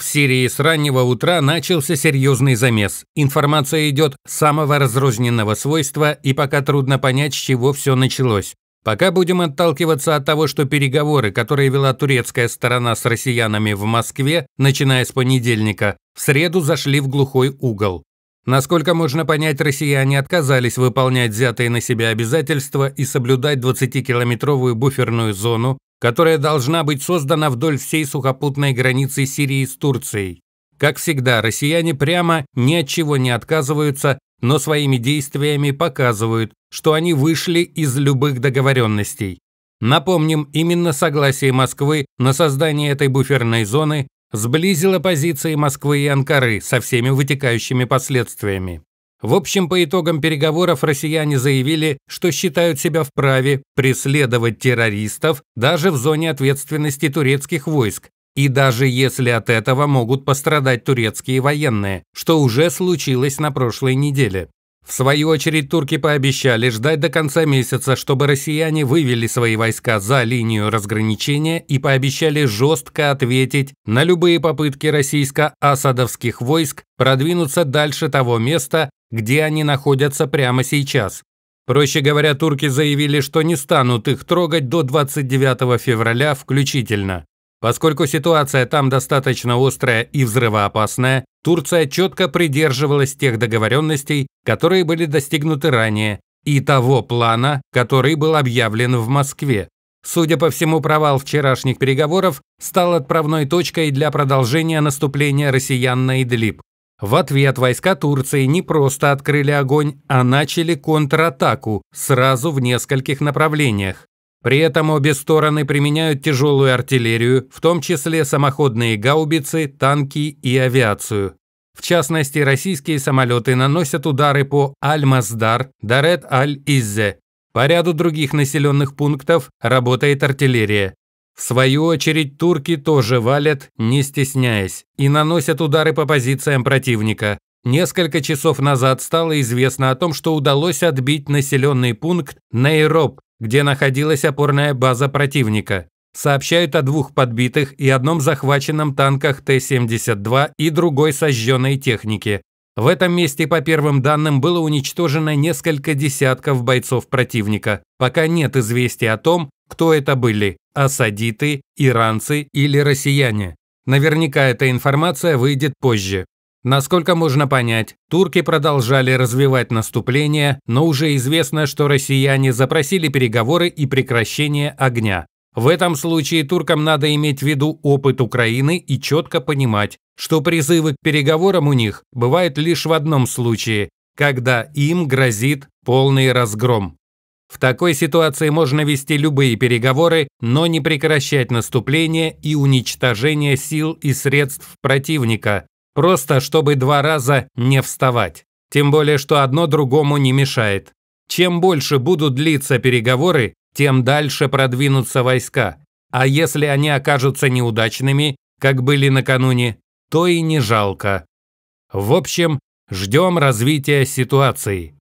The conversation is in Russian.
В Сирии с раннего утра начался серьезный замес. Информация идет самого разрозненного свойства, и пока трудно понять, с чего все началось. Пока будем отталкиваться от того, что переговоры, которые вела турецкая сторона с россиянами в Москве, начиная с понедельника, в среду зашли в глухой угол. Насколько можно понять, россияне отказались выполнять взятые на себя обязательства и соблюдать 20-километровую буферную зону, которая должна быть создана вдоль всей сухопутной границы Сирии с Турцией. Как всегда, россияне прямо ни от чего не отказываются, но своими действиями показывают, что они вышли из любых договоренностей. Напомним, именно согласие Москвы на создание этой буферной зоны сблизило позиции Москвы и Анкары со всеми вытекающими последствиями. В общем, по итогам переговоров россияне заявили, что считают себя вправе преследовать террористов даже в зоне ответственности турецких войск, и даже если от этого могут пострадать турецкие военные, что уже случилось на прошлой неделе. В свою очередь турки пообещали ждать до конца месяца, чтобы россияне вывели свои войска за линию разграничения и пообещали жестко ответить на любые попытки российско-асадовских войск продвинуться дальше того места, где они находятся прямо сейчас. Проще говоря, турки заявили, что не станут их трогать до 29 февраля включительно. Поскольку ситуация там достаточно острая и взрывоопасная, Турция четко придерживалась тех договоренностей, которые были достигнуты ранее, и того плана, который был объявлен в Москве. Судя по всему, провал вчерашних переговоров стал отправной точкой для продолжения наступления россиян на Идлиб. В ответ войска Турции не просто открыли огонь, а начали контратаку сразу в нескольких направлениях. При этом обе стороны применяют тяжелую артиллерию, в том числе самоходные гаубицы, танки и авиацию. В частности, российские самолеты наносят удары по Аль-Маздар, Дарет-Аль-Иззе. По ряду других населенных пунктов работает артиллерия. В свою очередь турки тоже валят, не стесняясь, и наносят удары по позициям противника. Несколько часов назад стало известно о том, что удалось отбить населенный пункт Нейроб, где находилась опорная база противника. Сообщают о двух подбитых и одном захваченном танках Т-72 и другой сожженной технике. В этом месте, по первым данным, было уничтожено несколько десятков бойцов противника. Пока нет известий о том, кто это были – осадиты, иранцы или россияне. Наверняка эта информация выйдет позже. Насколько можно понять, турки продолжали развивать наступление, но уже известно, что россияне запросили переговоры и прекращение огня. В этом случае туркам надо иметь в виду опыт Украины и четко понимать, что призывы к переговорам у них бывают лишь в одном случае, когда им грозит полный разгром. В такой ситуации можно вести любые переговоры, но не прекращать наступление и уничтожение сил и средств противника, просто чтобы два раза не вставать. Тем более, что одно другому не мешает. Чем больше будут длиться переговоры, тем дальше продвинутся войска, а если они окажутся неудачными, как были накануне, то и не жалко. В общем, ждем развития ситуации.